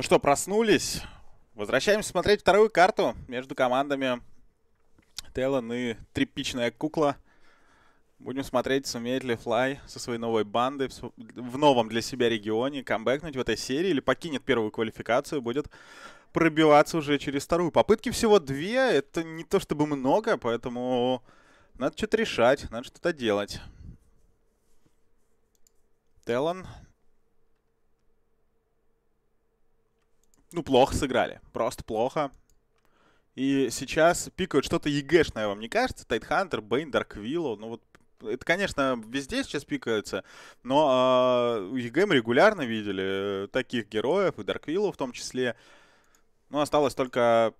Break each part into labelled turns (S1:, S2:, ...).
S1: Ну что, проснулись. Возвращаемся смотреть вторую карту между командами Телон и Тряпичная Кукла. Будем смотреть, сумеет ли Флай со своей новой бандой в новом для себя регионе камбэкнуть в этой серии или покинет первую квалификацию, будет пробиваться уже через вторую. Попытки всего две, это не то чтобы много, поэтому надо что-то решать, надо что-то делать. Телон. ну, плохо сыграли. Просто плохо. И сейчас пикают что-то ЕГЭшное, вам не кажется? Тайтхантер, Бейн, Дарквилл ну вот это, конечно, везде сейчас пикаются, но э, а, у ЕГЭ мы регулярно видели э, таких героев, и Дарквиллу в том числе. Ну, осталось только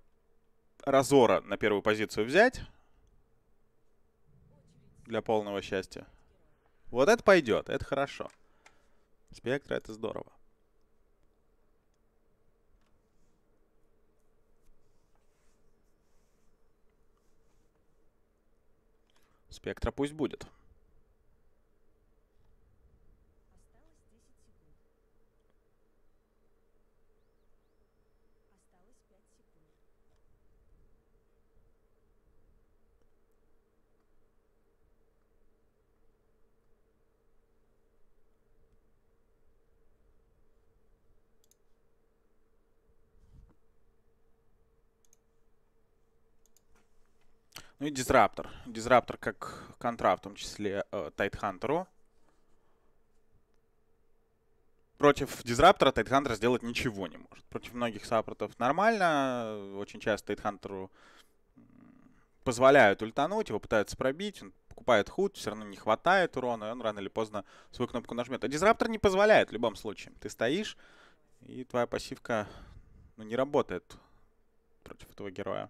S1: Разора на первую позицию взять для полного счастья. Вот это пойдет, это хорошо. Спектра, это здорово. Спектра пусть будет. Ну и дизраптор. Дизраптор как контра, в том числе э, Против дизраптора Тайтхантер сделать ничего не может. Против многих саппортов нормально. Очень часто Тайтхантеру позволяют ультануть, его пытаются пробить, он покупает худ, все равно не хватает урона, и он рано или поздно свою кнопку нажмет. А дизраптор не позволяет в любом случае. Ты стоишь, и твоя пассивка ну, не работает против этого героя.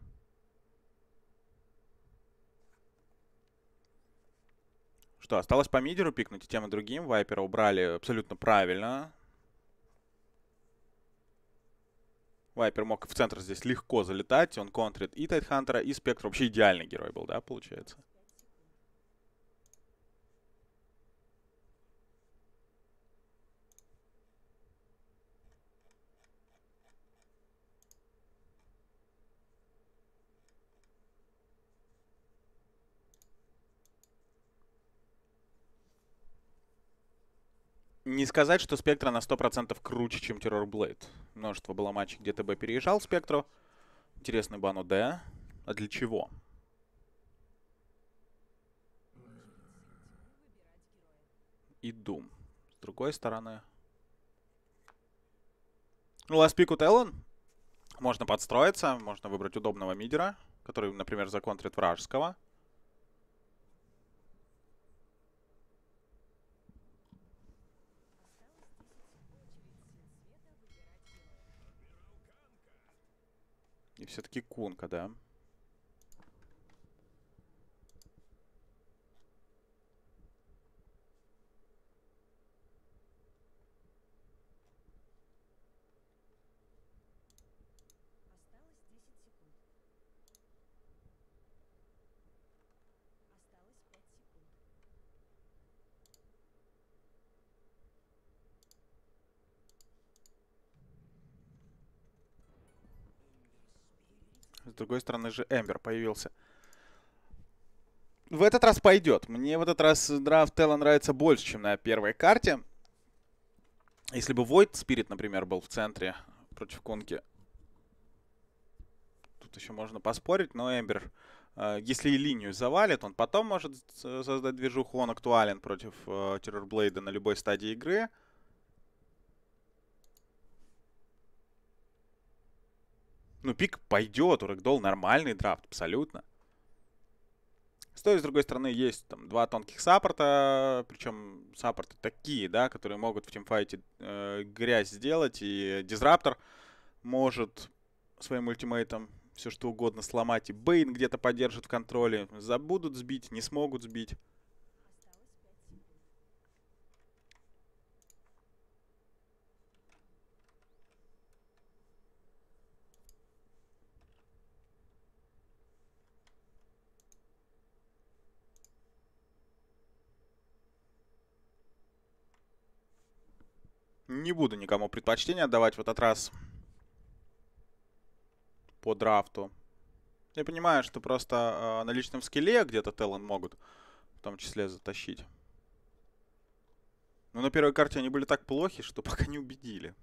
S1: что, осталось по мидеру пикнуть и тем и другим. Вайпера убрали абсолютно правильно. Вайпер мог в центр здесь легко залетать. Он контрит и Тайтхантера, и Спектр. Вообще идеальный герой был, да, получается? не сказать, что Спектра на 100% круче, чем Террор Блейд. Множество было матчей, где ТБ переезжал Спектру. Интересный бан Д. А для чего? И Дум. С другой стороны... Ну, у Теллен. Можно подстроиться, можно выбрать удобного мидера, который, например, законтрит вражеского. И все-таки Конка, да? другой стороны же Эмбер появился. В этот раз пойдет. Мне в этот раз драфт Тела нравится больше, чем на первой карте. Если бы Void Спирит, например, был в центре против Конки, тут еще можно поспорить, но Эмбер, э, если и линию завалит, он потом может создать движуху, он актуален против Террорблейда э, на любой стадии игры. Ну, пик пойдет, у Рэгдол нормальный драфт, абсолютно. С той с другой стороны есть там два тонких саппорта, причем саппорты такие, да, которые могут в тимфайте э, грязь сделать, и дизраптор может своим ультимейтом все что угодно сломать, и Бейн где-то поддержит в контроле, забудут сбить, не смогут сбить. Не буду никому предпочтение отдавать в этот раз по драфту. Я понимаю, что просто э, на личном скилле где-то Теллен могут в том числе затащить. Но на первой карте они были так плохи, что пока не убедили.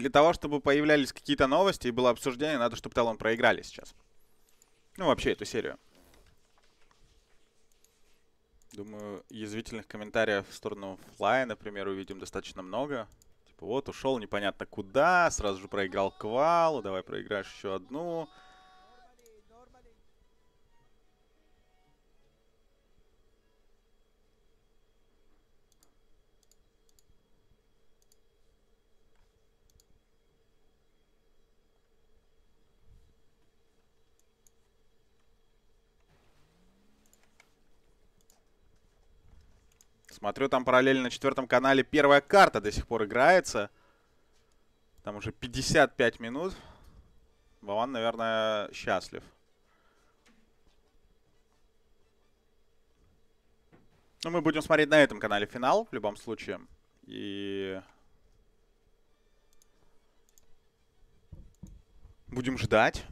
S1: для того, чтобы появлялись какие-то новости и было обсуждение, надо, чтобы Талон проиграли сейчас. Ну, вообще, эту серию. Думаю, язвительных комментариев в сторону Флая, например, увидим достаточно много. Типа, вот, ушел непонятно куда, сразу же проиграл Квалу, давай проиграешь еще одну. Смотрю, там параллельно на четвертом канале первая карта до сих пор играется. Там уже 55 минут. Вован, наверное, счастлив. Ну, мы будем смотреть на этом канале финал, в любом случае. И... Будем ждать,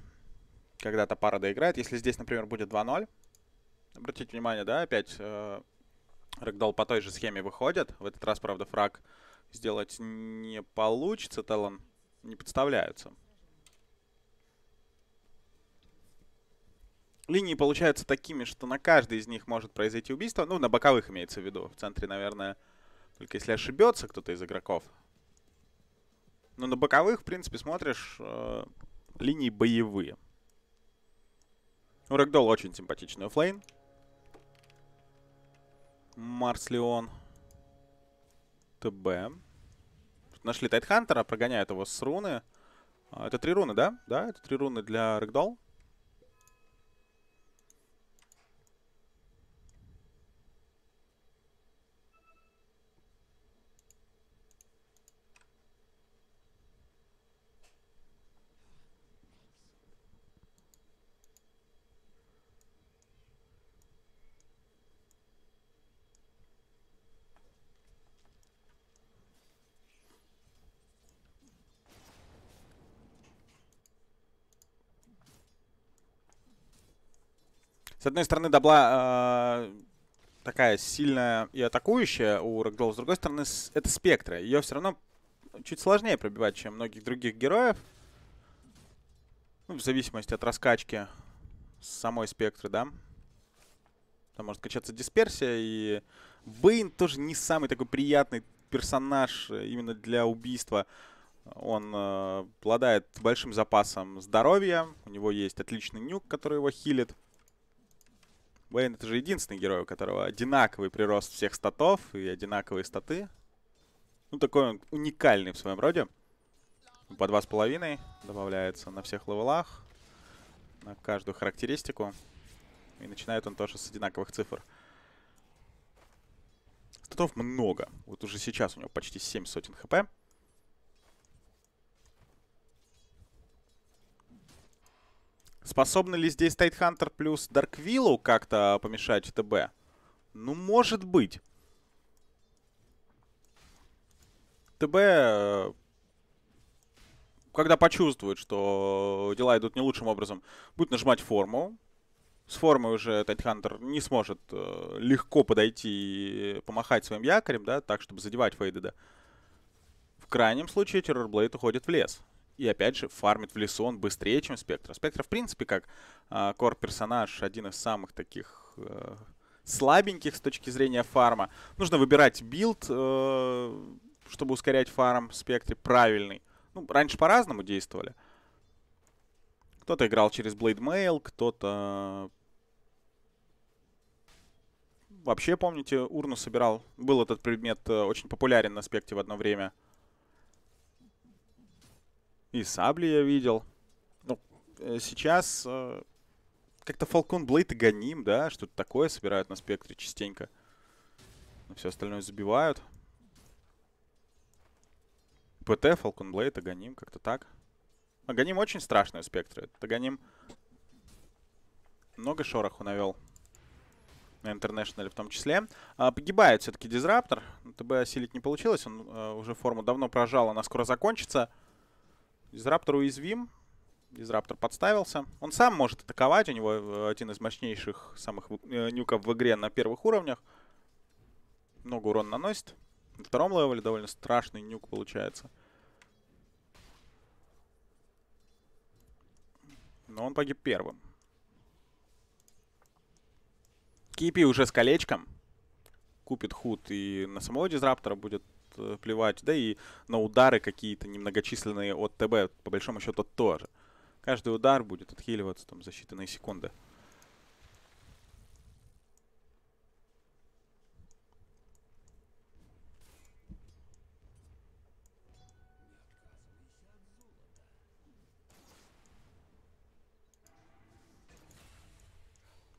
S1: когда-то пара доиграет. Если здесь, например, будет 2-0. Обратите внимание, да, опять... Э Рэгдолл по той же схеме выходит. В этот раз, правда, фраг сделать не получится. Телон не подставляются. Линии получаются такими, что на каждой из них может произойти убийство. Ну, на боковых имеется в виду. В центре, наверное, только если ошибется кто-то из игроков. Но на боковых, в принципе, смотришь, э, линии боевые. У Рэгдолл очень симпатичный оффлейн. Марс Леон. ТБ. Нашли Тайтхантера, прогоняют его с руны. А, это три руны, да? Да, это три руны для Рэгдолл. одной стороны, дабла э, такая сильная и атакующая у Рэгдолл, с другой стороны, это спектра. Ее все равно чуть сложнее пробивать, чем многих других героев. Ну, в зависимости от раскачки самой спектры, да. Там может качаться дисперсия, и Бейн тоже не самый такой приятный персонаж э, именно для убийства. Он э, обладает большим запасом здоровья, у него есть отличный нюк, который его хилит. Вейн это же единственный герой, у которого одинаковый прирост всех статов и одинаковые статы. Ну, такой он уникальный в своем роде. По два с половиной добавляется на всех левелах, на каждую характеристику. И начинает он тоже с одинаковых цифр. Статов много. Вот уже сейчас у него почти 7 сотен хп. Способны ли здесь Тайтхантер плюс Дарквиллу как-то помешать ТБ? Ну, может быть. ТБ, э, когда почувствует, что дела идут не лучшим образом, будет нажимать форму. С формой уже Тайтхантер не сможет э, легко подойти и помахать своим якорем, да, так, чтобы задевать Фейдеда. В крайнем случае Террорблейд уходит в лес и опять же фармит в лесу он быстрее, чем Спектра. Спектра, в принципе, как э, кор-персонаж, один из самых таких э, слабеньких с точки зрения фарма. Нужно выбирать билд, э, чтобы ускорять фарм в Спектре правильный. Ну, раньше по-разному действовали. Кто-то играл через Blade Mail, кто-то... Вообще, помните, урну собирал. Был этот предмет э, очень популярен на спекте в одно время. И сабли я видел. Ну, э, сейчас э, как-то Falcon Blade и гоним, да? Что-то такое собирают на спектре частенько. Но все остальное забивают. ПТ, Falcon Blade, Аганим, как-то так. Аганим очень страшный у спектра. Аганим много шороху навел. На Интернешнале в том числе. А, погибает все-таки Дизраптор. ТБ осилить не получилось. Он а, уже форму давно прожал, она скоро закончится. Дизраптор уязвим. Дизраптор подставился. Он сам может атаковать. У него э, один из мощнейших самых э, нюков в игре на первых уровнях. Много урона наносит. На втором левеле довольно страшный нюк получается. Но он погиб первым. Кипи уже с колечком. Купит худ и на самого дизраптора будет Э, плевать. Да и на удары какие-то немногочисленные от ТБ, по большому счету, тоже. Каждый удар будет отхиливаться там за считанные секунды.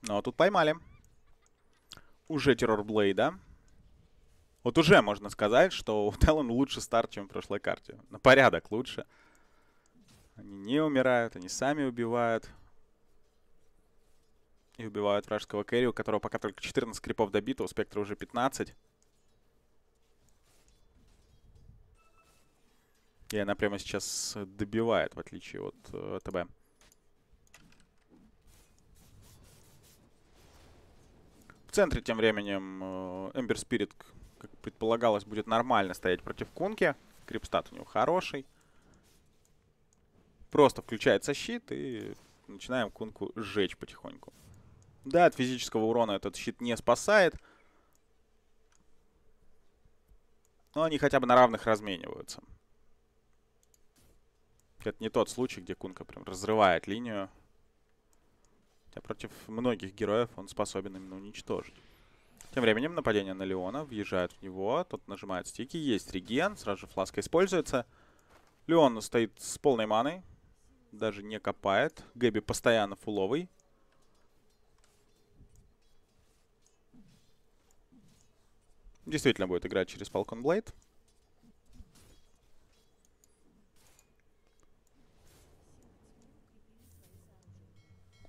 S1: Ну а тут поймали. Уже террорблейда. Вот уже можно сказать, что у Телон лучше старт, чем в прошлой карте. На порядок лучше. Они не умирают, они сами убивают. И убивают вражеского кэрри, у которого пока только 14 крипов добито, у Спектра уже 15. И она прямо сейчас добивает, в отличие от э, ТБ. В центре тем временем э, Эмбер Спирит как предполагалось, будет нормально стоять против Кунки. Крипстат у него хороший. Просто включается щит и начинаем Кунку сжечь потихоньку. Да, от физического урона этот щит не спасает. Но они хотя бы на равных размениваются. Это не тот случай, где Кунка прям разрывает линию. Хотя против многих героев он способен именно уничтожить. Тем временем нападение на Леона, въезжает в него, тот нажимает стики, есть реген, сразу же фласка используется. Леон стоит с полной маной, даже не копает. Гэби постоянно фуловый. Действительно будет играть через Falcon Blade.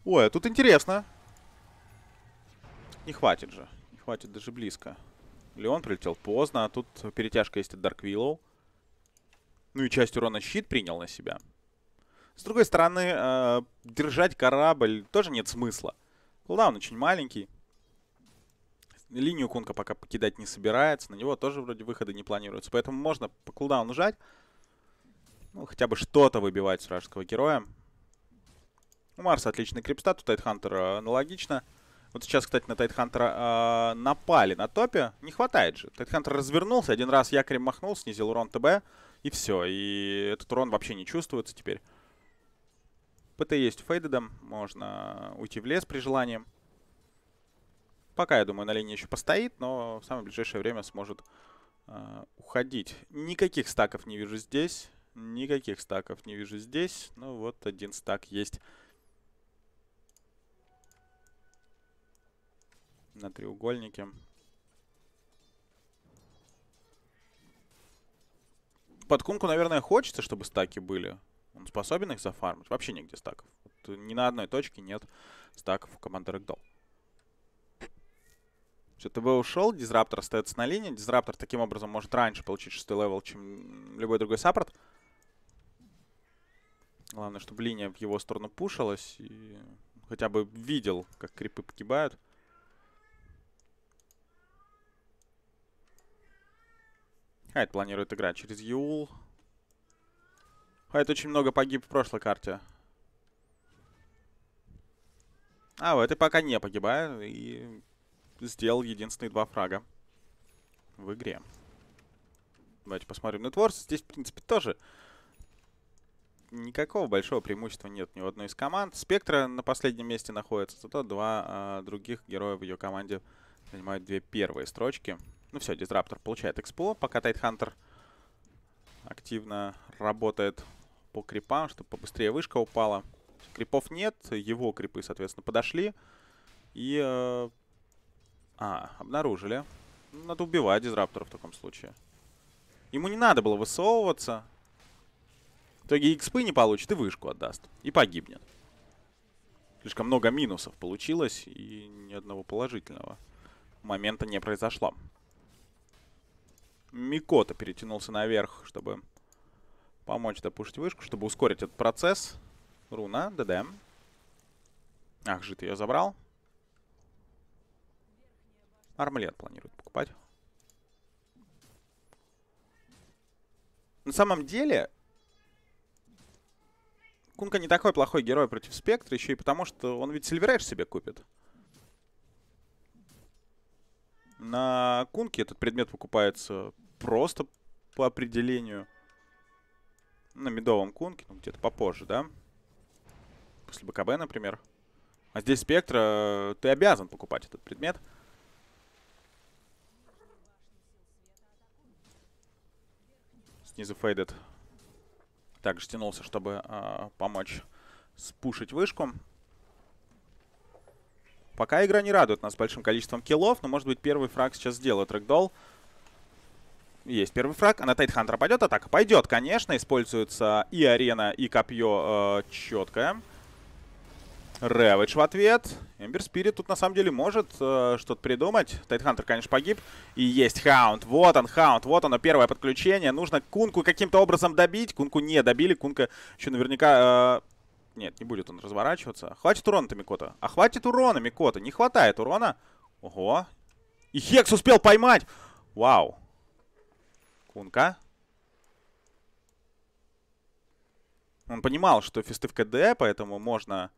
S1: Ой, а тут интересно. Не хватит же хватит даже близко. Леон прилетел поздно, а тут перетяжка есть от Дарквиллоу, Ну и часть урона щит принял на себя. С другой стороны, э, держать корабль тоже нет смысла. Кулдаун очень маленький. Линию Кунка пока покидать не собирается. На него тоже вроде выхода не планируется. Поэтому можно по кулдауну жать. Ну, хотя бы что-то выбивать с вражеского героя. У Марса отличный крипстат, у Тайтхантера э, аналогично. Э, вот сейчас, кстати, на Тайтхантера э, напали на топе. Не хватает же. Тайтхантер развернулся, один раз якорем махнул, снизил урон ТБ. И все. И этот урон вообще не чувствуется теперь. ПТ есть у Фейдеда. Можно уйти в лес при желании. Пока, я думаю, на линии еще постоит, но в самое ближайшее время сможет э, уходить. Никаких стаков не вижу здесь. Никаких стаков не вижу здесь. Ну вот один стак есть на треугольнике. Под кунку, наверное, хочется, чтобы стаки были. Он способен их зафармить. Вообще нигде стаков. Вот ни на одной точке нет стаков у команды Рэгдолл. ЧТБ ушел, Дизраптор остается на линии. Дизраптор таким образом может раньше получить шестой левел, чем любой другой саппорт. Главное, чтобы линия в его сторону пушилась и хотя бы видел, как крипы погибают. Хайт планирует играть через Юл. Хайт очень много погиб в прошлой карте. А, в этой пока не погибаю. И сделал единственные два фрага в игре. Давайте посмотрим. на Творс здесь, в принципе, тоже никакого большого преимущества нет ни у одной из команд. Спектра на последнем месте находится, зато два э, других героя в ее команде занимают две первые строчки. Ну все, Дизраптор получает экспо, пока Тайтхантер активно работает по крипам, чтобы побыстрее вышка упала. Крипов нет, его крипы, соответственно, подошли. И... Э, а, обнаружили. Надо убивать Дизраптора в таком случае. Ему не надо было высовываться. В итоге экспы не получит и вышку отдаст. И погибнет. Слишком много минусов получилось и ни одного положительного момента не произошло. Микота перетянулся наверх, чтобы помочь допушить вышку, чтобы ускорить этот процесс. Руна, ДД. Ах, жит ее забрал. Армлет планирует покупать. На самом деле, Кунка не такой плохой герой против Спектра, еще и потому, что он ведь Сильверэдж себе купит. На кунке этот предмет покупается просто по определению. На медовом кунке, ну где-то попозже, да? После БКБ, например. А здесь спектра, э, ты обязан покупать этот предмет. Снизу фейдед также тянулся, чтобы э, помочь спушить вышку. Пока игра не радует нас большим количеством киллов, но, может быть, первый фраг сейчас сделает Рэгдолл. Есть первый фраг, а на Тайтхантера пойдет атака? Пойдет, конечно, используется и арена, и копье э, четкое. Рэвидж в ответ. Эмбер Спирит тут на самом деле может э, что-то придумать. Тайтхантер, конечно, погиб. И есть Хаунд. Вот он, Хаунд. Вот оно, первое подключение. Нужно Кунку каким-то образом добить. Кунку не добили. Кунка еще наверняка... Э, нет, не будет он разворачиваться. Хватит урона-то, Микота. А хватит урона, Микота. Не хватает урона. Ого. И Хекс успел поймать. Вау. Кунка. Он понимал, что фисты в КД, поэтому можно...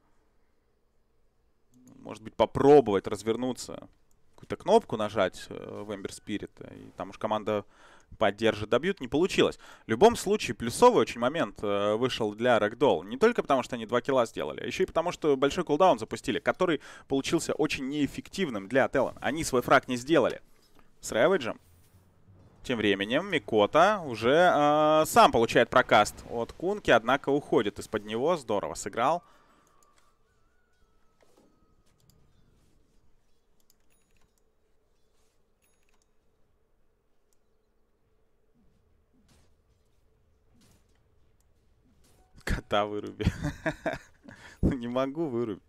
S1: Может быть, попробовать развернуться. Какую-то кнопку нажать э, в Эмбер Спирит. И там уж команда поддержит, добьют, не получилось. В любом случае, плюсовый очень момент э, вышел для Рэгдолл. Не только потому, что они два килла сделали, а еще и потому, что большой кулдаун запустили, который получился очень неэффективным для Теллен. Они свой фраг не сделали. С Рэвиджем. Тем временем Микота уже э, сам получает прокаст от Кунки, однако уходит из-под него. Здорово сыграл. Кота выруби. Ну не могу вырубить.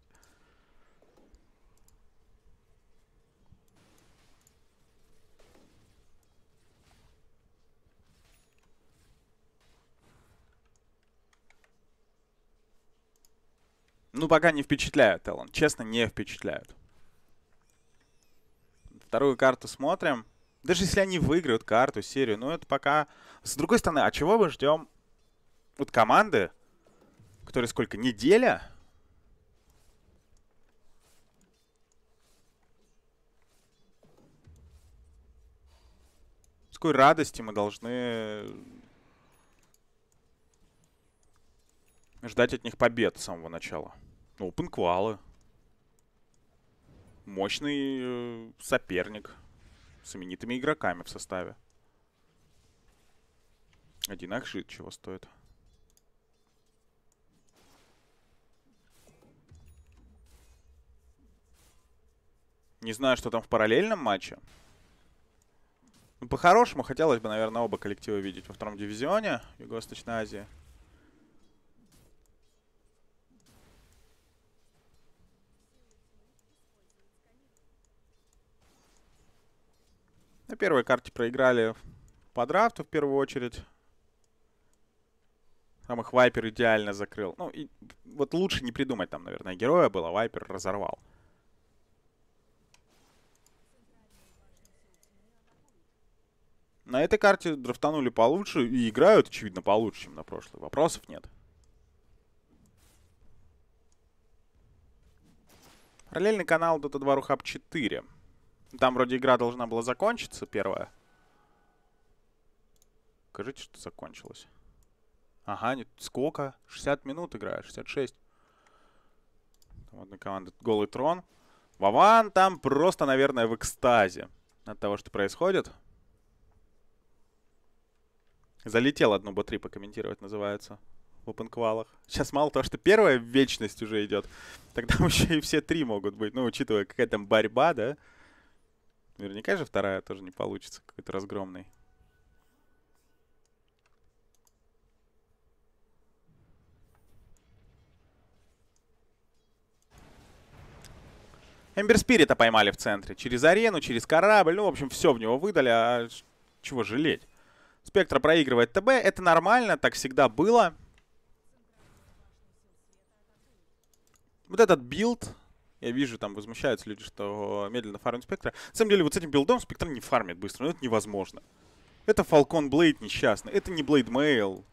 S1: Ну, пока не впечатляют, Эллен. Честно, не впечатляют. Вторую карту смотрим. Даже если они выиграют карту, серию, ну это пока... С другой стороны, а чего мы ждем от команды, который сколько? Неделя? С какой радости мы должны ждать от них побед с самого начала. Ну, панквалы. Мощный э, соперник с именитыми игроками в составе. Один Ахжит чего стоит. Не знаю, что там в параллельном матче. Ну, по-хорошему, хотелось бы, наверное, оба коллектива видеть во втором дивизионе Юго-Восточной Азии. На первой карте проиграли по драфту в первую очередь. Там их Вайпер идеально закрыл. Ну, и вот лучше не придумать там, наверное, героя было. Вайпер разорвал. На этой карте драфтанули получше и играют, очевидно, получше, чем на прошлой. Вопросов нет. Параллельный канал Dota 2 Рухаб 4. Там вроде игра должна была закончиться, первая. Скажите, что закончилась. Ага, нет, сколько? 60 минут играет, 66. Там одна команда голый трон. Вован там просто, наверное, в экстазе от того, что происходит. Залетел одну батри покомментировать называется в опенквалах. Сейчас мало того, что первая вечность уже идет, тогда еще и все три могут быть. Ну, учитывая, какая там борьба, да? Наверняка же вторая тоже не получится, какой-то разгромный. Эмбер Спирита поймали в центре. Через арену, через корабль. Ну, в общем, все в него выдали. А чего жалеть? Спектра проигрывает ТБ. Это нормально, так всегда было. Вот этот билд я вижу, там возмущаются люди, что медленно фармит спектра. На самом деле, вот с этим билдом спектр не фармит быстро, но это невозможно. Это Falcon Blade несчастный, это не Blade Mail.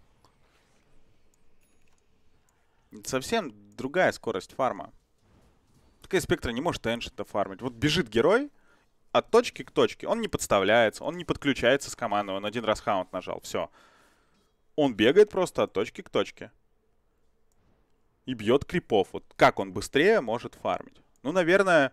S1: совсем другая скорость фарма. Такая спектра не может эншента фармить. Вот бежит герой, от точки к точке. Он не подставляется, он не подключается с командой. Он один раз хаунт нажал, все. Он бегает просто от точки к точке. И бьет крипов. Вот как он быстрее может фармить? Ну, наверное,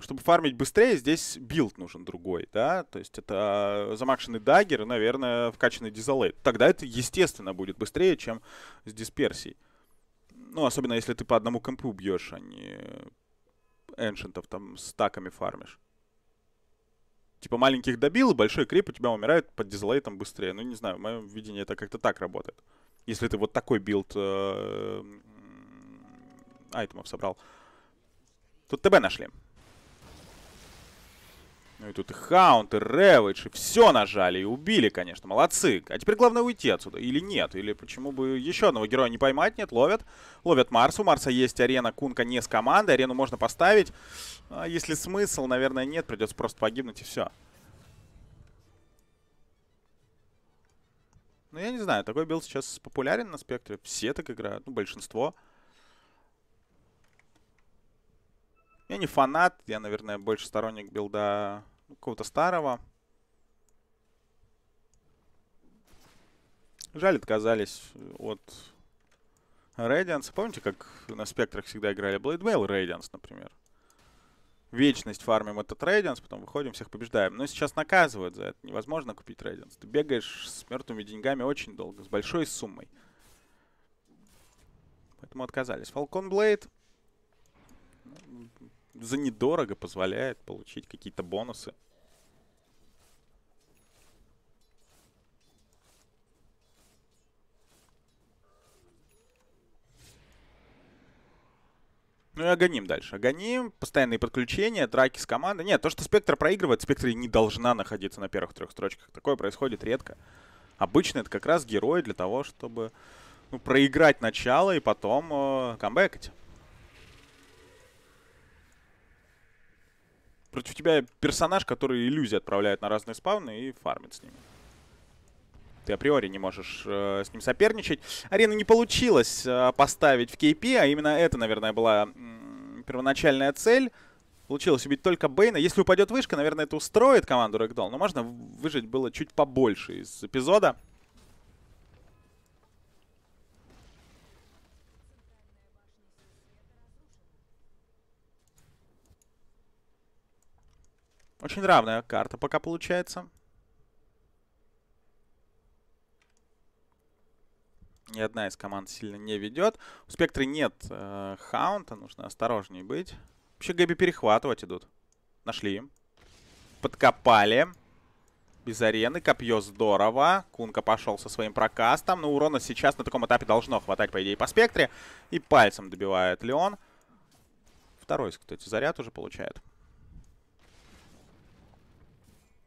S1: чтобы фармить быстрее, здесь билд нужен другой, да? То есть это э, замакшенный дагер и, наверное, вкачанный дизелейт. Тогда это, естественно, будет быстрее, чем с дисперсией. Ну, особенно если ты по одному компу бьешь, а не эншентов там с таками фармишь. Типа маленьких добил, и большой крип у тебя умирает под дизлейтом быстрее. Ну, не знаю, в моем видении это как-то так работает. Если ты вот такой билд э, айтемов собрал. Тут ТБ нашли. Ну и тут и Хаунт, и Рэвидж, и все нажали, и убили, конечно, молодцы. А теперь главное уйти отсюда, или нет, или почему бы еще одного героя не поймать, нет, ловят. Ловят Марс, у Марса есть арена, Кунка не с командой, арену можно поставить. А если смысл, наверное, нет, придется просто погибнуть и все. Ну я не знаю, такой билд сейчас популярен на спектре, все так играют, ну Большинство. Я не фанат, я, наверное, больше сторонник билда ну, какого-то старого. Жаль, отказались от Radiance. Помните, как на спектрах всегда играли Blade Bale Radiance, например? Вечность фармим этот Radiance, потом выходим, всех побеждаем. Но сейчас наказывают за это. Невозможно купить Radiance. Ты бегаешь с мертвыми деньгами очень долго, с большой суммой. Поэтому отказались. Falcon Blade за недорого позволяет получить какие-то бонусы. Ну и агоним дальше. Агоним, постоянные подключения, драки с командой. Нет, то, что Спектр проигрывает, Спектр не должна находиться на первых трех строчках. Такое происходит редко. Обычно это как раз герой для того, чтобы ну, проиграть начало и потом э, камбэкать. против тебя персонаж, который иллюзии отправляет на разные спавны и фармит с ними. Ты априори не можешь э, с ним соперничать. Арену не получилось э, поставить в кейпи, а именно это, наверное, была э, первоначальная цель. Получилось убить только Бейна. Если упадет вышка, наверное, это устроит команду Рэгдолл. Но можно выжить было чуть побольше из эпизода. Очень равная карта пока получается. Ни одна из команд сильно не ведет. У Спектры нет э, хаунта, нужно осторожнее быть. Вообще Гэби перехватывать идут. Нашли. Подкопали. Без арены. Копье здорово. Кунка пошел со своим прокастом. Но урона сейчас на таком этапе должно хватать, по идее, по Спектре. И пальцем добивает Леон. Второй, кстати, заряд уже получает.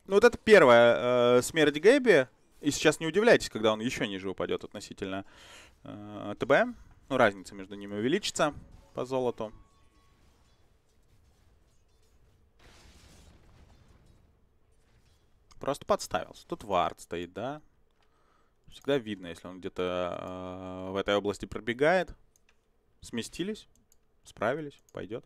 S1: Ну вот это первая э, смерть Гэби. И сейчас не удивляйтесь, когда он еще ниже упадет относительно э, ТБ. Эм». Ну, разница между ними увеличится по золоту. Просто подставился. Тут вард стоит, да? Всегда видно, если он где-то э, в этой области пробегает. Сместились, справились, пойдет.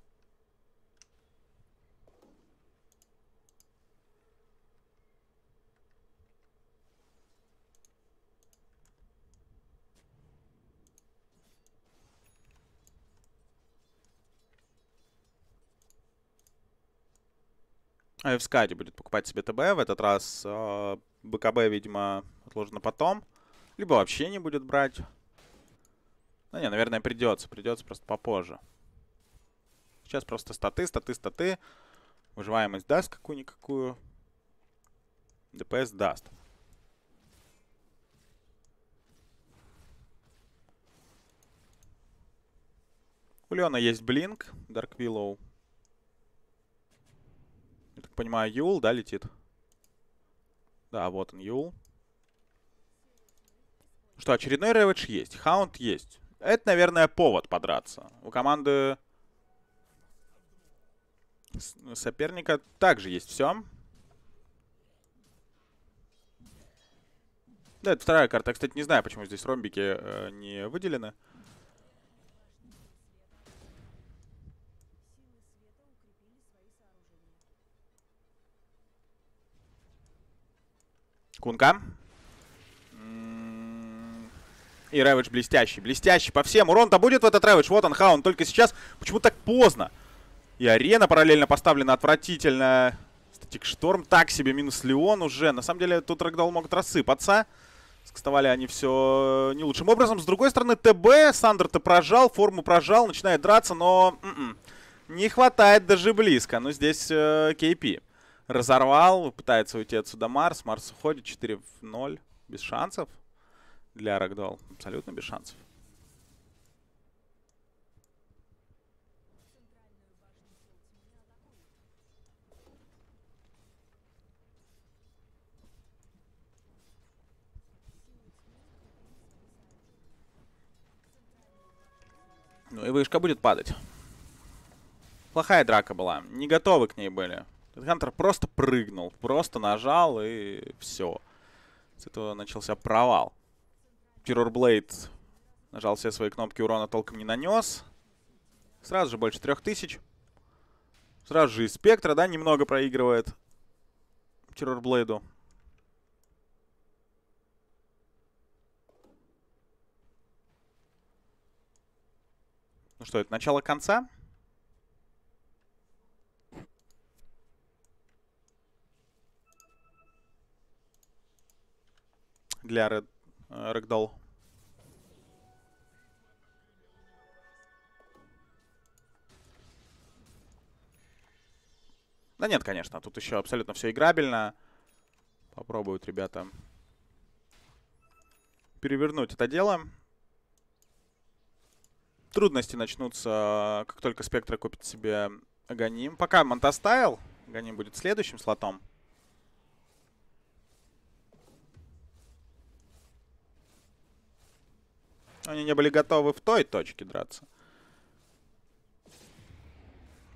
S1: Э, в Скаде будет покупать себе ТБ. В этот раз э, БКБ, видимо, отложено потом. Либо вообще не будет брать. Ну не, наверное, придется. Придется просто попозже. Сейчас просто статы, статы, статы. Выживаемость даст какую-никакую. ДПС даст. У Леона есть блинк, Dark Willow. Я так понимаю, Юл, да, летит? Да, вот он, Юл. Что, очередной реведж есть, хаунд есть. Это, наверное, повод подраться. У команды соперника также есть все. Да, это вторая карта. Я, кстати, не знаю, почему здесь ромбики э, не выделены. Кунка И Рэвидж блестящий. Блестящий по всем. Урон-то будет в этот Рэвидж. Вот он, Хаун. Только сейчас почему так поздно? И арена параллельно поставлена отвратительно. Статик Шторм так себе. Минус Леон уже. На самом деле тут Рагдал могут рассыпаться. Скастовали они все не лучшим образом. С другой стороны, ТБ. Сандер-то прожал, форму прожал, начинает драться, но... М м-м, -м, не хватает даже близко. но здесь э, KP разорвал, пытается уйти отсюда Марс. Марс уходит 4 в 0. Без шансов для Рагдол. Абсолютно без шансов. Ну и вышка будет падать. Плохая драка была. Не готовы к ней были. Хантер просто прыгнул, просто нажал и все. С этого начался провал. Террорблейд нажал все свои кнопки урона, толком не нанес. Сразу же больше трех тысяч. Сразу же и Спектра, да, немного проигрывает Террорблейду. Ну что, это начало конца? для Red, э, Ragdoll. Да нет, конечно, тут еще абсолютно все играбельно. Попробуют ребята перевернуть это дело. Трудности начнутся, как только Спектра купит себе Ганим. Пока Монтастайл. Ганим будет следующим слотом. Они не были готовы в той точке драться.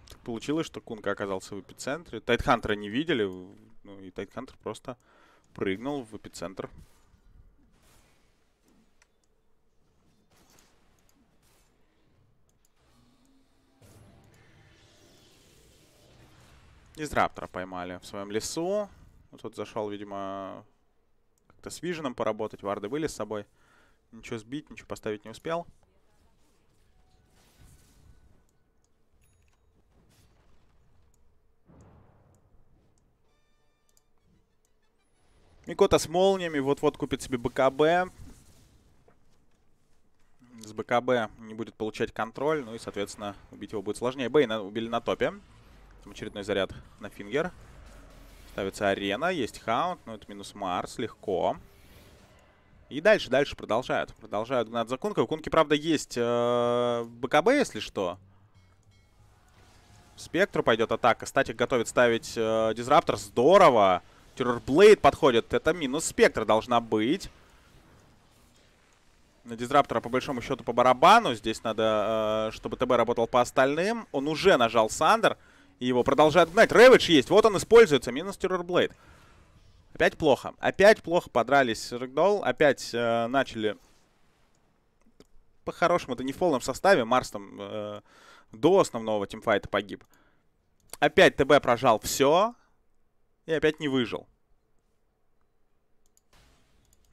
S1: Так получилось, что Кунка оказался в эпицентре. Тайтхантера не видели, ну и Тайтхантер просто прыгнул в эпицентр. Из Раптора поймали в своем лесу. Тут зашел, видимо, как-то с Виженом поработать. Варды были с собой. Ничего сбить, ничего поставить не успел. Микота с молниями вот-вот купит себе БКБ. С БКБ не будет получать контроль, ну и, соответственно, убить его будет сложнее. Бейна убили на топе. Там очередной заряд на фингер. Ставится арена, есть хаунт, но ну, это минус Марс, легко. Легко. И дальше, дальше продолжают. Продолжают гнать за Кунка. У Кунки, правда, есть э, БКБ, если что. В спектру пойдет атака. Статик готовит ставить э, дизраптор. Здорово. Террорблейд подходит. Это минус спектра должна быть. На дизраптора, по большому счету, по барабану. Здесь надо, э, чтобы ТБ работал по остальным. Он уже нажал Сандер. И его продолжают гнать. Рэвидж есть. Вот он используется. Минус Террорблейд. Блейд. Опять плохо. Опять плохо подрались с Рэгдолл. Опять э, начали... По-хорошему, это не в полном составе. Марс там э, до основного тимфайта погиб. Опять ТБ прожал все. И опять не выжил.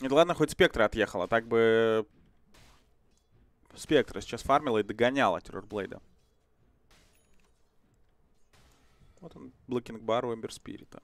S1: И ладно, хоть Спектра отъехала. Так бы... Спектра сейчас фармила и догоняла Террорблейда. Вот он, блокинг бар у Эмбер Спирита.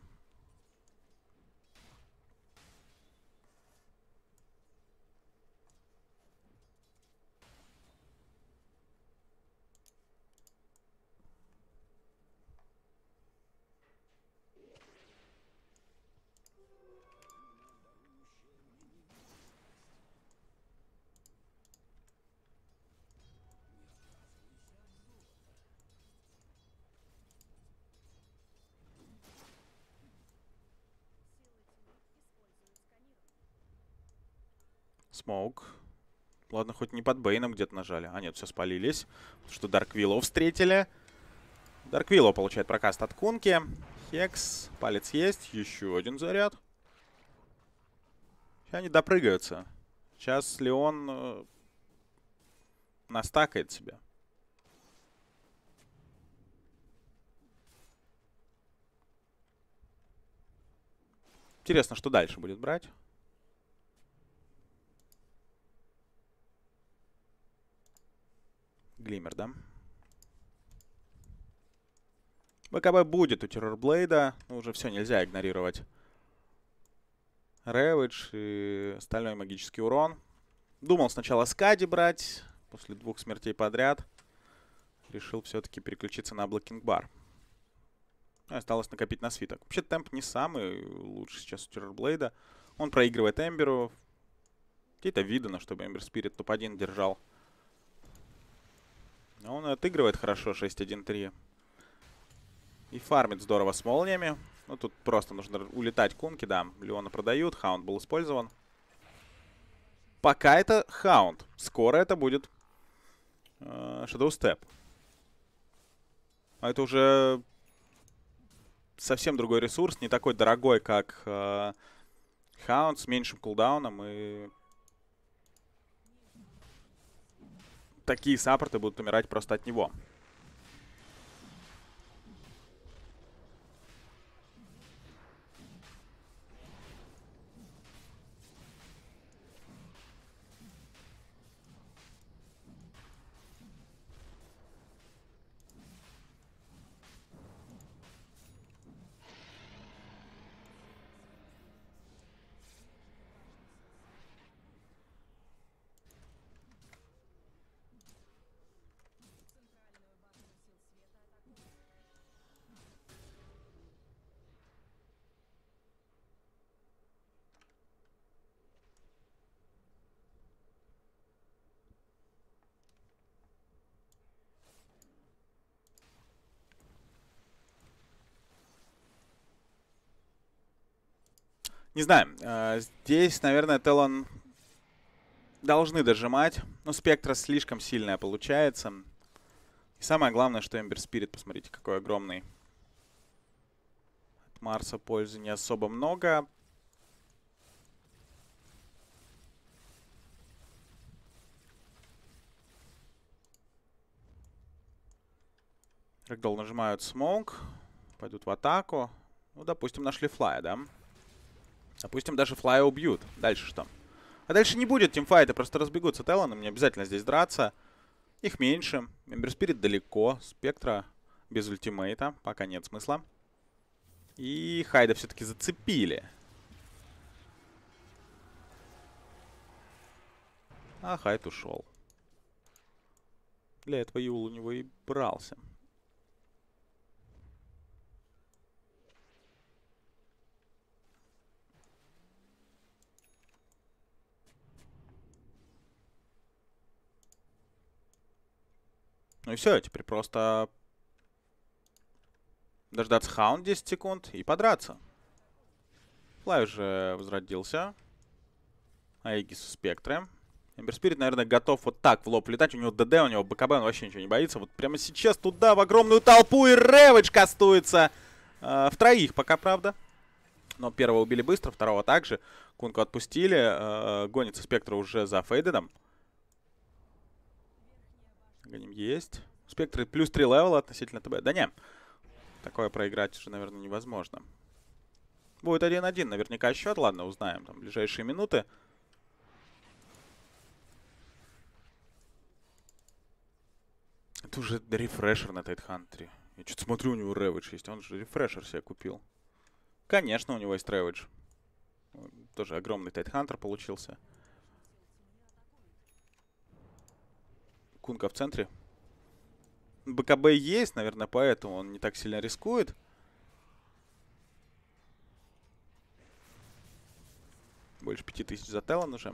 S1: Смоук. Ладно, хоть не под Бейном где-то нажали. А нет, все спалились. Что Дарквилло встретили. Дарквилло получает прокаст от Кунки. Хекс, палец есть, еще один заряд. Сейчас они допрыгаются. Сейчас Леон э, настакает себя. Интересно, что дальше будет брать. Глиммер, да? БКБ будет у Террорблейда. Ну, уже все, нельзя игнорировать. Ревидж и остальной магический урон. Думал сначала Скади брать, после двух смертей подряд. Решил все-таки переключиться на блокинг-бар. Ну, осталось накопить на свиток. Вообще темп не самый лучший сейчас у Террорблейда. Он проигрывает Эмберу. Где-то видно, чтобы Эмбер Спирит топ-1 держал он отыгрывает хорошо 6-1-3. И фармит здорово с молниями. Ну, тут просто нужно улетать кунки, да. Леона продают, хаунд был использован. Пока это хаунд. Скоро это будет э, степ. Step. А это уже совсем другой ресурс, не такой дорогой, как э, хаунд, с меньшим кулдауном и такие саппорты будут умирать просто от него. Не знаю, э, здесь, наверное, Телон должны дожимать, но спектра слишком сильная получается. И самое главное, что Эмбер Спирит, посмотрите, какой огромный. От Марса пользы не особо много. Рэгдол нажимают смоук, пойдут в атаку. Ну, допустим, нашли флая, да? Да. Допустим, даже Флая убьют. Дальше что? А дальше не будет тимфайта, просто разбегутся Телланы. Мне обязательно здесь драться. Их меньше. Эмберспирит далеко. Спектра без ультимейта. Пока нет смысла. И Хайда все-таки зацепили. А Хайд ушел. Для этого Юл у него и брался. Ну и все, теперь просто дождаться хаунд 10 секунд и подраться. Флай уже возродился. Аегис спектры. Эмберспирит, наверное, готов вот так в лоб летать. У него ДД, у него БКБ, он вообще ничего не боится. Вот прямо сейчас туда, в огромную толпу, и Ревич кастуется. Э, в троих пока, правда. Но первого убили быстро, второго также. Кунку отпустили. Э, э гонится Спектра уже за Фейдедом. Гоним есть. Спектры плюс 3 левела относительно ТБ. Да не, такое проиграть уже, наверное, невозможно. Будет 1-1, наверняка счет. Ладно, узнаем там ближайшие минуты. Это уже рефрешер на Тайтхантре. Я что-то смотрю, у него Ревидж есть. Он же рефрешер себе купил. Конечно, у него есть Ревидж. Тоже огромный Тайтхантер получился. Кунка в центре. БКБ есть, наверное, поэтому он не так сильно рискует. Больше 5000 за Талон уже.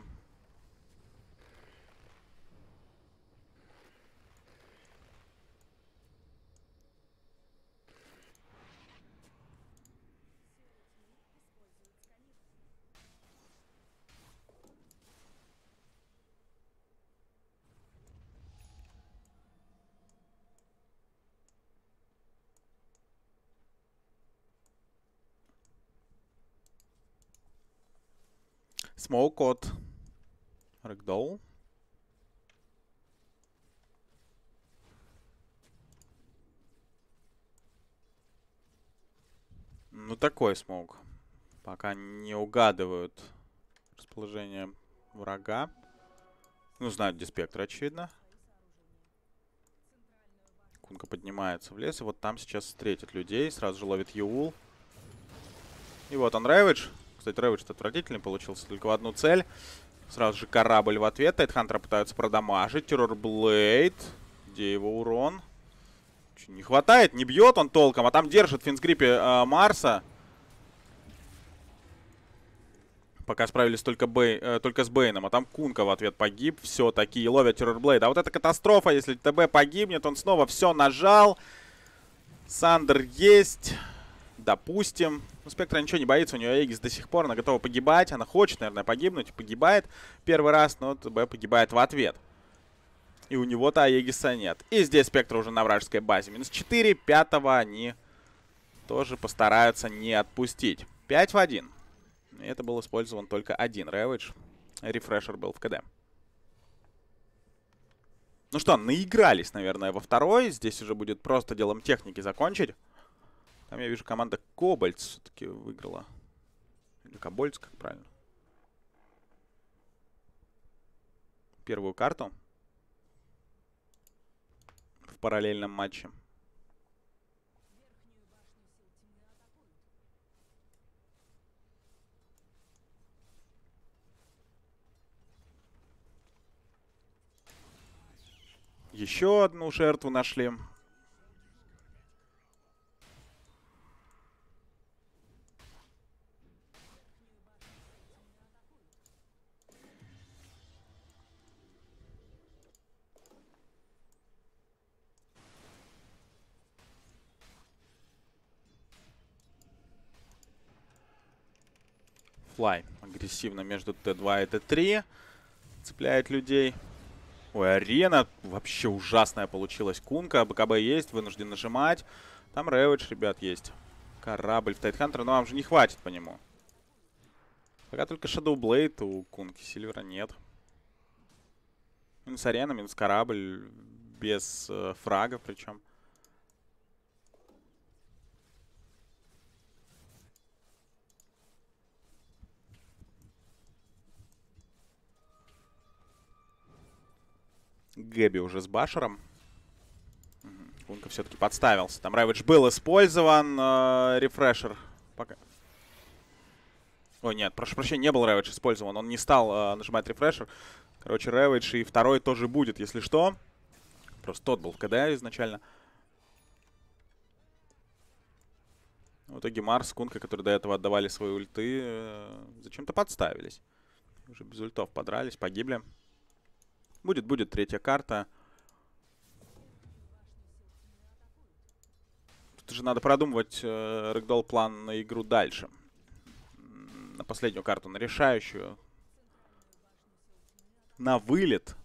S1: Смоук от Рэгдоу. Ну, такой смог. Пока не угадывают расположение врага. Ну, знают диспектр, очевидно. Кунка поднимается в лес, и вот там сейчас встретит людей. Сразу же ловит Юул. И вот он рейвидж. Кстати, Рэвидж отвратительный получился, только в одну цель. Сразу же корабль в ответ. Тайтхантера пытаются продамажить. Террор Блейд, Где его урон? Не хватает, не бьет он толком, а там держит в финсгрипе э, а, Марса. Пока справились только, Бэй, э, только с Бэйном, а там Кунка в ответ погиб. Все, такие ловят Террорблейд. А вот это катастрофа, если ТБ погибнет, он снова все нажал. Сандер есть допустим. Ну, Спектра ничего не боится, у нее Эгис до сих пор, она готова погибать. Она хочет, наверное, погибнуть, погибает первый раз, но ТБ погибает в ответ. И у него-то Аегиса нет. И здесь Спектра уже на вражеской базе. Минус 4, пятого они тоже постараются не отпустить. 5 в 1. И это был использован только один Ревидж. Рефрешер был в КД. Ну что, наигрались, наверное, во второй. Здесь уже будет просто делом техники закончить. Там я вижу, команда Кобальц все-таки выиграла. Или Кобольц, как правильно. Первую карту. В параллельном матче. Еще одну жертву нашли. Fly агрессивно между Т2 и Т3. Цепляет людей. Ой, арена вообще ужасная получилась. Кунка, БКБ есть, вынужден нажимать. Там Ревич, ребят, есть. Корабль в Тайтхантер, но вам же не хватит по нему. Пока только Shadow Blade у Кунки, Сильвера нет. Минус арена, минус корабль, без э, фрага причем. Гэби уже с Башером. Кунка все-таки подставился. Там Рэвидж был использован. Э, рефрешер. Пока. Ой, нет, прошу прощения, не был Рэвидж использован. Он не стал э, нажимать рефрешер. Короче, Рэвидж и второй тоже будет, если что. Просто тот был в КД изначально. В итоге Марс, Кунка, которые до этого отдавали свои ульты, э, зачем-то подставились. Уже без ультов подрались, погибли. Будет, будет третья карта. Тут же надо продумывать э, Рэгдолл план на игру дальше. На последнюю карту, на решающую. На вылет.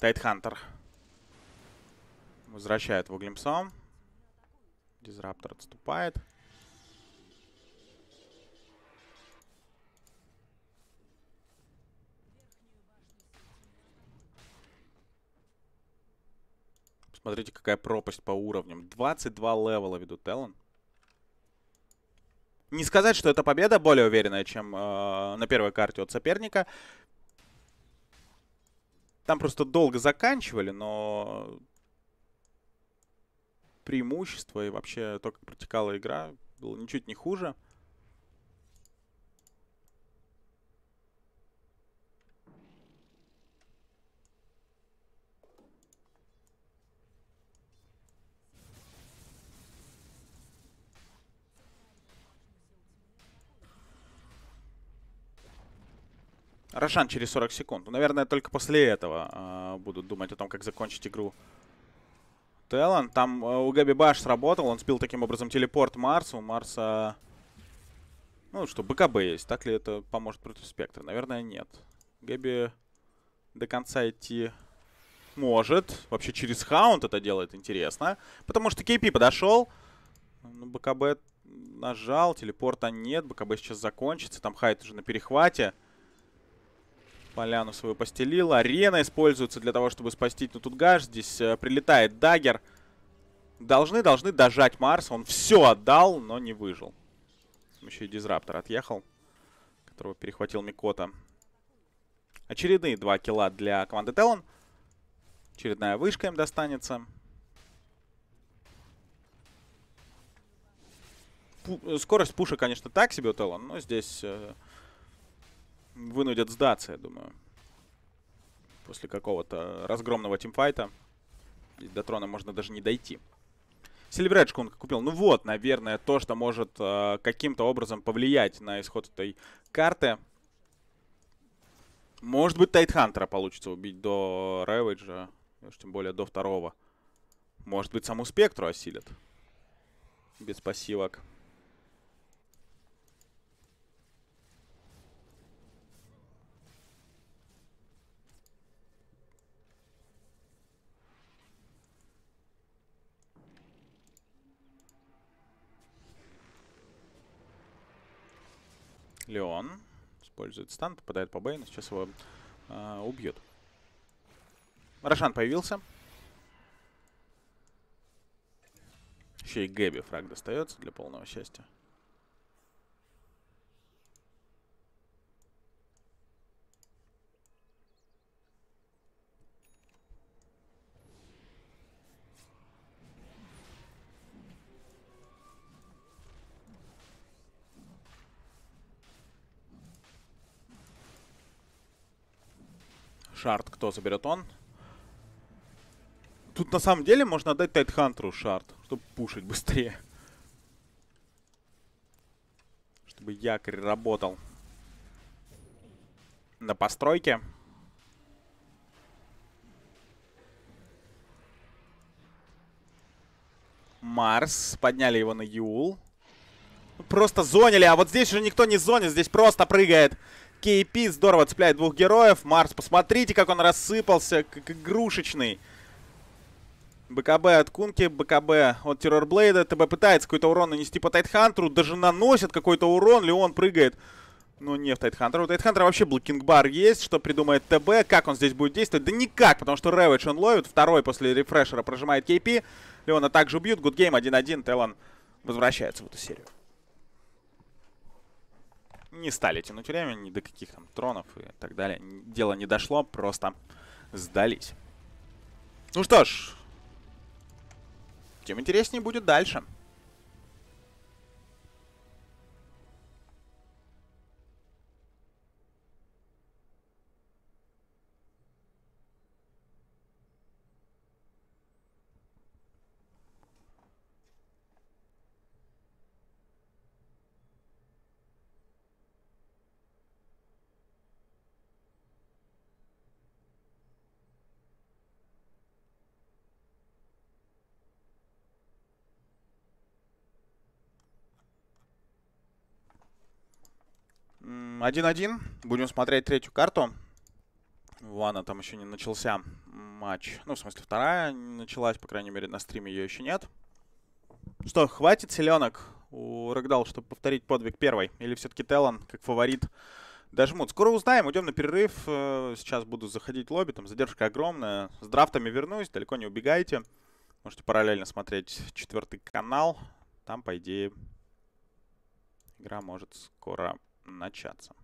S1: Тайтхантер. Хантер. Возвращает его глимпсом. Дизраптор отступает. Смотрите, какая пропасть по уровням. 22 левела ведут Теллан. Не сказать, что эта победа более уверенная, чем э, на первой карте от соперника. Там просто долго заканчивали, но преимущество и вообще то, как протекала игра, было ничуть не хуже. Рошан через 40 секунд. Ну, наверное, только после этого э, будут думать о том, как закончить игру Телан. Там э, у Габи Баш сработал. Он спил таким образом телепорт Марсу. У Марса... Э, ну что, БКБ есть. Так ли это поможет против Спектра? Наверное, нет. Габи до конца идти может. Вообще через Хаунд это делает интересно. Потому что Кейпи подошел. Ну, БКБ нажал. Телепорта нет. БКБ сейчас закончится. Там Хайт уже на перехвате. Поляну свою постелил. Арена используется для того, чтобы спасти Но ну, тут гаш. Здесь э, прилетает дагер. Должны, должны дожать Марс. Он все отдал, но не выжил. Там еще и дизраптор отъехал, которого перехватил Микота. Очередные два килла для команды Телон. Очередная вышка им достанется. Пу скорость пуша, конечно, так себе у Телон, но здесь... Э вынудят сдаться, я думаю. После какого-то разгромного тимфайта. до трона можно даже не дойти. Silver он купил. Ну вот, наверное, то, что может э, каким-то образом повлиять на исход этой карты. Может быть, Тайтхантера получится убить до Рэвиджа, уж тем более до второго. Может быть, саму Спектру осилят. Без пассивок. Леон использует стан, попадает по Бейну, сейчас его э, убьют. Рошан появился. Еще и Гэби фраг достается для полного счастья. Шарт кто заберет? Он. Тут на самом деле можно отдать Тайтхантеру шарт, чтобы пушить быстрее. Чтобы якорь работал. На постройке. Марс. Подняли его на Юл. Просто зонили, а вот здесь же никто не зонит, здесь просто прыгает КП здорово цепляет двух героев. Марс, посмотрите, как он рассыпался, как игрушечный. БКБ от Кунки, БКБ от Террорблейда. ТБ пытается какой-то урон нанести по Тайтхантеру, даже наносит какой-то урон, Леон прыгает. Ну, не в Тайтхантеру. У Тайтхантера вообще блокинг-бар есть, что придумает ТБ, как он здесь будет действовать. Да никак, потому что Рэвидж он ловит, второй после рефрешера прожимает КП. Леона также убьют, Гудгейм 1-1, Телан возвращается в эту серию не стали тянуть время, ни до каких там тронов и так далее. Дело не дошло, просто сдались. Ну что ж, тем интереснее будет дальше. 1-1. Будем смотреть третью карту. Ванна там еще не начался матч. Ну, в смысле, вторая не началась, по крайней мере, на стриме ее еще нет. Что, хватит селенок у Рогдал, чтобы повторить подвиг первой? Или все-таки Телан, как фаворит, дожмут? Скоро узнаем, уйдем на перерыв. Э, сейчас буду заходить в лобби, там задержка огромная. С драфтами вернусь, далеко не убегайте. Можете параллельно смотреть четвертый канал. Там, по идее, игра может скоро начаться.